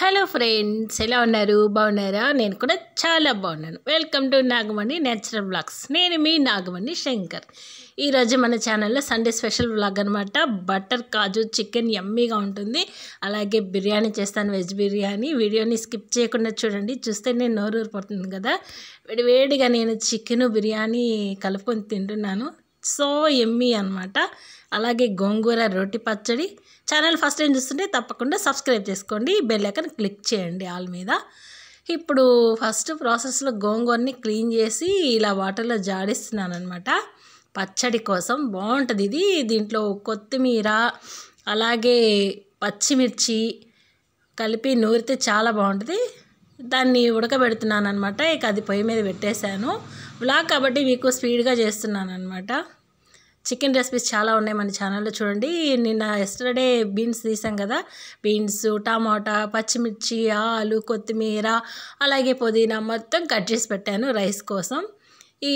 hello friends ఎలా ఉన్నారు బాగున్నారా నేను కూడా చాలా బాగున్నాను welcome to Nagamani natural blogs నేను మీ నాగమణి శంకర్ ఈరోజు మన ఛానల్లో సండే స్పెషల్ బ్లాగ్ అనమాట బటర్ కాజు చికెన్ ఎమ్మీగా ఉంటుంది అలాగే బిర్యానీ చేస్తాను వెజ్ బిర్యానీ వీడియోని స్కిప్ చేయకుండా చూడండి చూస్తే నేను నోరూరు పడుతుంది కదా వేడివేడిగా నేను చికెను బిర్యానీ కలుపుకొని తింటున్నాను సో ఎమ్మి అనమాట అలాగే గోంగూర రోటి పచ్చడి ఛానల్ ఫస్ట్ టైం చూస్తుంటే తప్పకుండా సబ్స్క్రైబ్ చేసుకోండి బెల్ ఐకన్ క్లిక్ చేయండి ఆల్ మీద ఇప్పుడు ఫస్ట్ ప్రాసెస్లో గోంగూరని క్లీన్ చేసి ఇలా వాటర్లో జాడిస్తున్నాను అనమాట పచ్చడి కోసం బాగుంటుంది ఇది దీంట్లో కొత్తిమీర అలాగే పచ్చిమిర్చి కలిపి నూరితే చాలా బాగుంటుంది దాన్ని ఉడకబెడుతున్నాను అనమాట ఇక అది పొయ్యి మీద పెట్టేశాను బ్లాగ్ కాబట్టి మీకు స్పీడ్గా చేస్తున్నాను అనమాట చికెన్ రెసిపీస్ చాలా ఉన్నాయి మన ఛానల్లో చూడండి నిన్న ఎస్టర్డే బీన్స్ తీసాం కదా బీన్స్ టమాటా పచ్చిమిర్చి ఆలు కొత్తిమీర అలాగే పుదీనా మొత్తం కట్ చేసి పెట్టాను రైస్ కోసం ఈ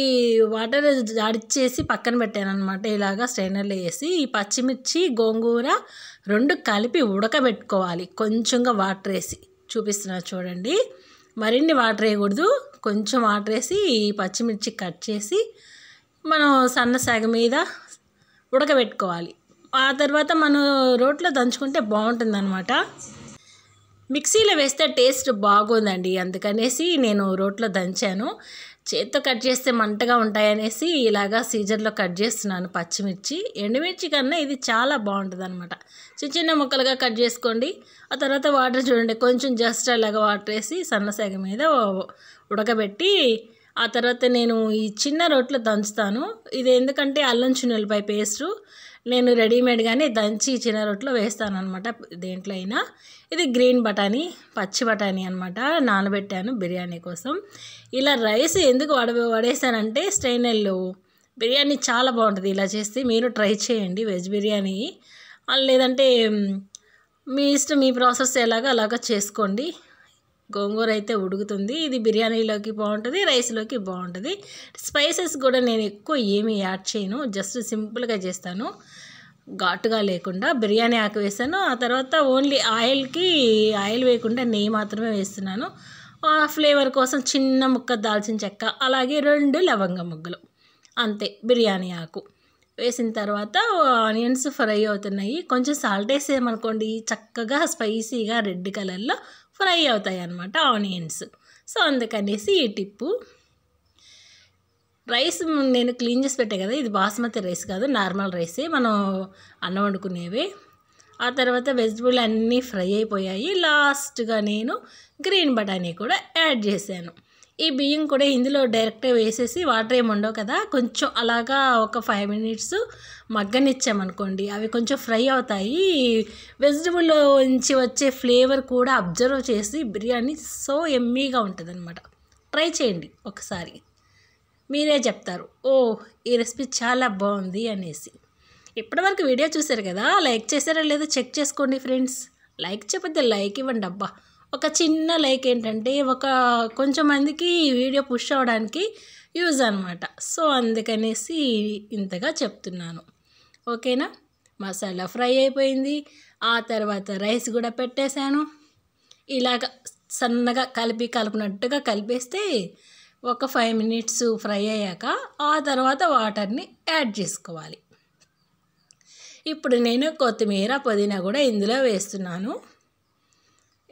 వాటర్ అడిచేసి పక్కన పెట్టాను అనమాట ఇలాగా స్ట్రైనర్లో వేసి ఈ పచ్చిమిర్చి గోంగూర రెండు కలిపి ఉడకబెట్టుకోవాలి కొంచెంగా వాటర్ వేసి చూపిస్తున్నా చూడండి మరిన్ని వాటర్ వేయకూడదు కొంచెం వాటర్ వేసి పచ్చిమిర్చి కట్ చేసి మనం సన్న సగ మీద ఉడకబెట్టుకోవాలి ఆ తర్వాత మనం రోట్లో దంచుకుంటే బాగుంటుంది అనమాట మిక్సీలో వేస్తే టేస్ట్ బాగుందండి అందుకనేసి నేను రోట్లో దంచాను చేత్తో కట్ చేస్తే మంటగా ఉంటాయనేసి ఇలాగా సీజర్లో కట్ చేస్తున్నాను పచ్చిమిర్చి ఎండుమిర్చి కన్నా ఇది చాలా బాగుంటుంది అనమాట చిన్న చిన్న ముక్కలుగా కట్ చేసుకోండి ఆ తర్వాత వాటర్ చూడండి కొంచెం జస్ట్ అలాగా వాటర్ వేసి సన్నసేగ మీద ఉడకబెట్టి ఆ తర్వాత నేను ఈ చిన్న రొట్లు దంచుతాను ఇది ఎందుకంటే అల్లం చున్నెలపై పేస్టు నేను రెడీమేడ్గానే దంచి చిన్న రొట్టెలో వేస్తాను అనమాట దేంట్లో అయినా ఇది గ్రీన్ బఠానీ పచ్చి బఠానీ అనమాట నానబెట్టాను బిర్యానీ కోసం ఇలా రైస్ ఎందుకు వడ వడేసానంటే స్ట్రైనర్లు బిర్యానీ చాలా బాగుంటుంది ఇలా చేస్తే మీరు ట్రై చేయండి వెజ్ బిర్యానీ లేదంటే మీ ఇష్టం మీ ప్రాసెస్ ఎలాగో అలాగ చేసుకోండి గోంగూర అయితే ఉడుకుతుంది ఇది బిర్యానీలోకి బాగుంటుంది రైస్లోకి బాగుంటుంది స్పైసెస్ కూడా నేను ఎక్కువ ఏమీ యాడ్ చేయను జస్ట్ సింపుల్గా చేస్తాను ఘాటుగా లేకుండా బిర్యానీ ఆకు వేసాను ఆ తర్వాత ఓన్లీ ఆయిల్కి ఆయిల్ వేయకుండా నెయ్యి మాత్రమే వేస్తున్నాను ఫ్లేవర్ కోసం చిన్న ముక్క దాల్చిన చెక్క అలాగే రెండు లవంగ ముగ్గులు అంతే బిర్యానీ ఆకు వేసిన తర్వాత ఆనియన్స్ ఫ్రై అవుతున్నాయి కొంచెం సాల్ట్ వేసేయమనుకోండి చక్కగా స్పైసీగా రెడ్ కలర్లో ఫ్రై అవుతాయి అన్నమాట ఆనియన్స్ సో అందుకనేసి ఈ టిప్పు రైస్ నేను క్లీన్ చేసి పెట్టాను కదా ఇది బాస్మతి రైస్ కాదు నార్మల్ రైసే మనం అన్నం వండుకునేవి ఆ తర్వాత వెజిటబుల్ అన్నీ ఫ్రై అయిపోయాయి లాస్ట్గా నేను గ్రీన్ బఠానీ కూడా యాడ్ చేశాను ఈ బియ్యం కూడా ఇందులో డైరెక్ట్గా వేసేసి వాటర్ ఏమి ఉండవు కదా కొంచెం అలాగా ఒక ఫైవ్ మినిట్స్ మగ్గనిచ్చామనుకోండి అవి కొంచెం ఫ్రై అవుతాయి వెజిటబుల్ నుంచి వచ్చే ఫ్లేవర్ కూడా అబ్జర్వ్ చేసి బిర్యానీ సో ఎమ్మీగా ఉంటుంది ట్రై చేయండి ఒకసారి మీరే చెప్తారు ఓ ఈ రెసిపీ చాలా బాగుంది అనేసి ఇప్పటివరకు వీడియో చూసారు కదా లైక్ చేశారా లేదో చెక్ చేసుకోండి ఫ్రెండ్స్ లైక్ చెప్పద్దు లైక్ ఇవ్వండి అబ్బా ఒక చిన్న లైక్ ఏంటంటే ఒక కొంచెం మందికి ఈ వీడియో పుష్ అవ్వడానికి యూజ్ అనమాట సో అందుకనేసి ఇంతగా చెప్తున్నాను ఓకేనా మసాలా ఫ్రై అయిపోయింది ఆ తర్వాత రైస్ కూడా పెట్టేశాను ఇలాగ సన్నగా కలిపి కలిపినట్టుగా కలిపేస్తే ఒక ఫైవ్ మినిట్స్ ఫ్రై అయ్యాక ఆ తర్వాత వాటర్ని యాడ్ చేసుకోవాలి ఇప్పుడు నేను కొత్తిమీర పుదీనా కూడా ఇందులో వేస్తున్నాను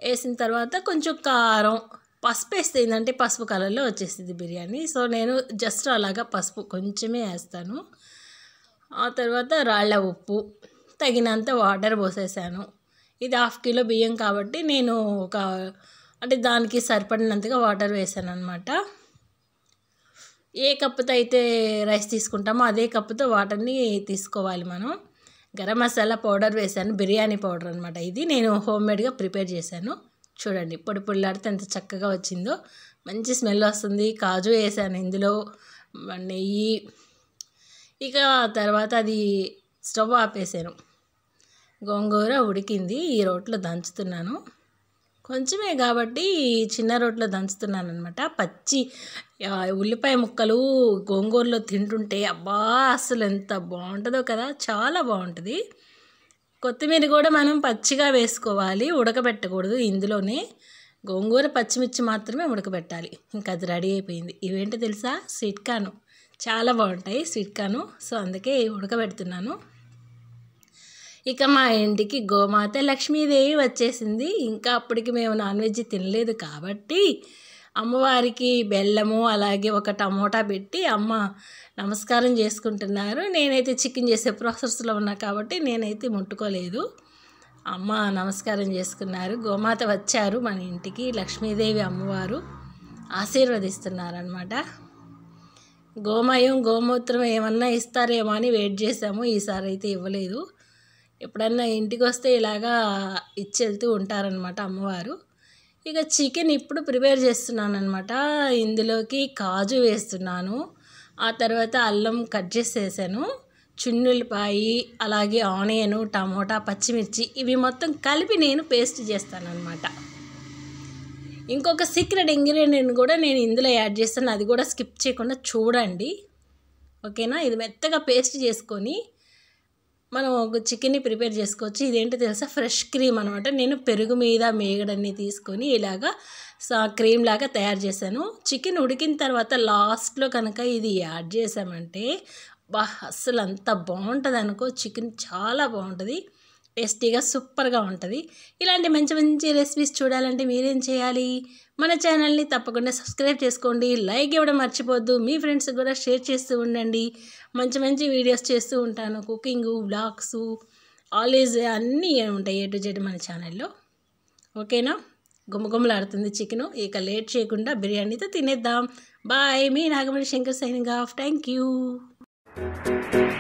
వేసిన తర్వాత కొంచెం కారం పసుపు వేస్తే ఏంటంటే పసుపు కలర్లో వచ్చేస్తుంది బిర్యానీ సో నేను జస్ట్ అలాగా పసుపు కొంచెమే వేస్తాను ఆ తర్వాత రాళ్ళ ఉప్పు తగినంత వాటర్ పోసేసాను ఇది హాఫ్ కిలో బియ్యం కాబట్టి నేను ఒక అంటే దానికి సరిపడినంతగా వాటర్ వేసాను అనమాట ఏ కప్పుతో అయితే రైస్ తీసుకుంటామో అదే కప్పుతో వాటర్ని తీసుకోవాలి మనం గరం మసాలా పౌడర్ వేశాను బిర్యానీ పౌడర్ అనమాట ఇది నేను హోమ్మేడ్గా ప్రిపేర్ చేశాను చూడండి పొడి పొడిలాడితే ఎంత చక్కగా వచ్చిందో మంచి స్మెల్ వస్తుంది కాజు వేసాను ఇందులో నెయ్యి ఇక తర్వాత అది స్టవ్ ఆపేసాను గోంగూర ఉడికింది ఈ రోట్లో దంచుతున్నాను కొంచెమే కాబట్టి చిన్న రోట్లో దంచుతున్నాను అనమాట పచ్చి ఉల్లిపాయ ముక్కలు గోంగూరలో తింటుంటే అబ్బా అసలు ఎంత బాగుంటుందో కదా చాలా బాగుంటుంది కొత్తిమీర కూడా మనం పచ్చిగా వేసుకోవాలి ఉడకబెట్టకూడదు ఇందులోనే గోంగూర పచ్చిమిర్చి మాత్రమే ఉడకబెట్టాలి ఇంకా అది రెడీ అయిపోయింది ఇవేంటో తెలుసా స్వీట్ చాలా బాగుంటాయి స్వీట్ సో అందుకే ఉడకబెడుతున్నాను ఇక మా ఇంటికి గోమాత లక్ష్మీదేవి వచ్చేసింది ఇంకా అప్పటికి మేము నాన్ వెజ్ తినలేదు కాబట్టి అమ్మవారికి బెల్లము అలాగే ఒక టమోటా పెట్టి అమ్మ నమస్కారం చేసుకుంటున్నారు నేనైతే చికెన్ చేసే ప్రాసెస్లో ఉన్నా కాబట్టి నేనైతే ముట్టుకోలేదు అమ్మ నమస్కారం చేసుకున్నారు గోమాత వచ్చారు మన ఇంటికి లక్ష్మీదేవి అమ్మవారు ఆశీర్వదిస్తున్నారనమాట గోమయం గోమూత్రం ఏమన్నా ఇస్తారేమో అని వెయిట్ చేసాము ఈసారి అయితే ఇవ్వలేదు ఎప్పుడన్నా ఇంటికి వస్తే ఇలాగా ఇచ్చి వెళ్తూ ఉంటారనమాట అమ్మవారు ఇక చికెన్ ఇప్పుడు ప్రిపేర్ చేస్తున్నాను అనమాట ఇందులోకి కాజు వేస్తున్నాను ఆ తర్వాత అల్లం కట్ చేసేసాను చున్నులపాయి అలాగే ఆనియను టమోటా పచ్చిమిర్చి ఇవి మొత్తం కలిపి నేను పేస్ట్ అనమాట ఇంకొక సీక్రెట్ ఇంగ్రీడియంట్ కూడా నేను ఇందులో యాడ్ చేస్తాను అది కూడా స్కిప్ చేయకుండా చూడండి ఓకేనా ఇది మెత్తగా పేస్ట్ చేసుకొని మనం ఒక చికెన్ని ప్రిపేర్ చేసుకోవచ్చు ఇదేంటో తెలుసా ఫ్రెష్ క్రీమ్ అనమాట నేను పెరుగు మీద మేగడన్ని తీసుకొని ఇలాగా క్రీమ్ లాగా తయారు చేశాను చికెన్ ఉడికిన తర్వాత లాస్ట్లో కనుక ఇది యాడ్ చేసామంటే బా అస్సలు అంత బాగుంటుంది అనుకో చికెన్ చాలా బాగుంటుంది టేస్టీగా సూపర్గా ఉంటుంది ఇలాంటి మంచి మంచి రెసిపీస్ చూడాలంటే మీరేం చేయాలి మన ఛానల్ని తప్పకుండా సబ్స్క్రైబ్ చేసుకోండి లైక్ ఇవ్వడం మర్చిపోద్దు మీ ఫ్రెండ్స్ కూడా షేర్ చేస్తూ ఉండండి మంచి మంచి వీడియోస్ చేస్తూ ఉంటాను కుకింగ్ బ్లాగ్స్ ఆలేజ్ అన్నీ ఉంటాయి ఏ టు జెడ్ మన ఛానల్లో ఓకేనా గుమ్మగుమ్మలాడుతుంది చికెను ఇక లేట్ చేయకుండా బిర్యానీతో తినేద్దాం బాయ్ మీ Nagamani Shankar signing off thank you